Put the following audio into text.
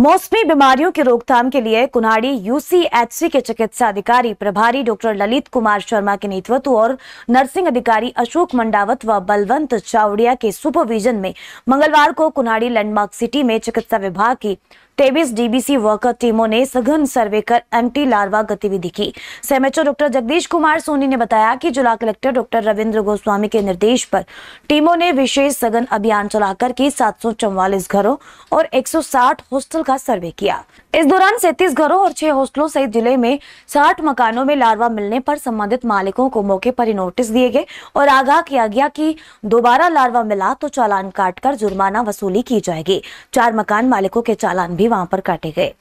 मौसमी बीमारियों की रोकथाम के लिए कुनाड़ी यूसीएचसी के चिकित्सा अधिकारी प्रभारी डॉक्टर ललित कुमार शर्मा के नेतृत्व और नर्सिंग अधिकारी अशोक मंडावत व बलवंत चावड़िया के सुपरविजन में मंगलवार को कुनाड़ी लैंडमार्क सिटी में चिकित्सा विभाग की तेबिस डीबीसी वर्कर टीमों ने सघन सर्वे कर एंटी लार्वा गतिविधि की सेमेचो डॉक्टर जगदीश कुमार सोनी ने बताया कि जिला कलेक्टर डॉक्टर रविंद्र गोस्वामी के निर्देश पर टीमों ने विशेष सघन अभियान चलाकर के सात घरों और 160 हॉस्टल का सर्वे किया इस दौरान सैतीस घरों और छह हॉस्टलों सहित जिले में साठ मकानों में लार्वा मिलने पर संबंधित मालिकों को मौके पर ही नोटिस दिए गए और आगाह किया गया कि दोबारा लार्वा मिला तो चालान काटकर जुर्माना वसूली की जाएगी चार मकान मालिकों के चालान भी वहां पर काटे गए